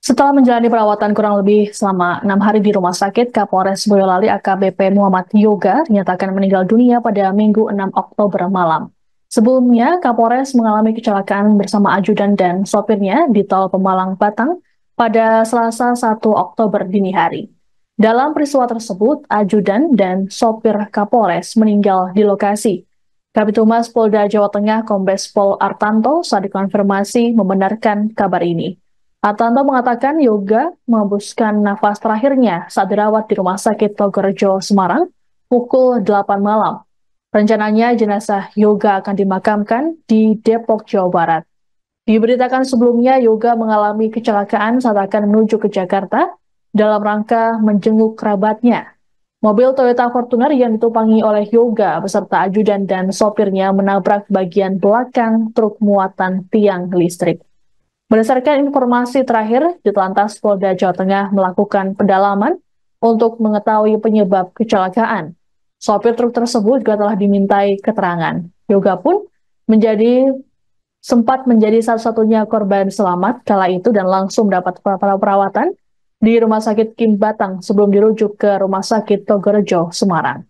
Setelah menjalani perawatan kurang lebih selama enam hari di rumah sakit, Kapolres Boyolali AKBP Muhammad Yoga dinyatakan meninggal dunia pada Minggu 6 Oktober malam. Sebelumnya, Kapolres mengalami kecelakaan bersama ajudan dan sopirnya di tol Pemalang Batang pada Selasa 1 Oktober dini hari. Dalam peristiwa tersebut, ajudan dan sopir Kapolres meninggal di lokasi. Kabit Humas Polda Jawa Tengah Kombes Pol Artanto saat dikonfirmasi membenarkan kabar ini. Atanto mengatakan Yoga mengembuskan nafas terakhirnya saat dirawat di Rumah Sakit Togorejo, Semarang, pukul 8 malam. Rencananya jenazah Yoga akan dimakamkan di Depok, Jawa Barat. Diberitakan sebelumnya Yoga mengalami kecelakaan saat akan menuju ke Jakarta dalam rangka menjenguk kerabatnya. Mobil Toyota Fortuner yang ditumpangi oleh Yoga beserta ajudan dan sopirnya menabrak bagian belakang truk muatan tiang listrik. Berdasarkan informasi terakhir, di Telantas Polda Jawa Tengah melakukan pendalaman untuk mengetahui penyebab kecelakaan. Sopir truk tersebut juga telah dimintai keterangan. Yoga pun menjadi sempat menjadi satu-satunya korban selamat kala itu dan langsung mendapat perawatan di Rumah Sakit Kim Batang sebelum dirujuk ke Rumah Sakit Togorejo, Semarang.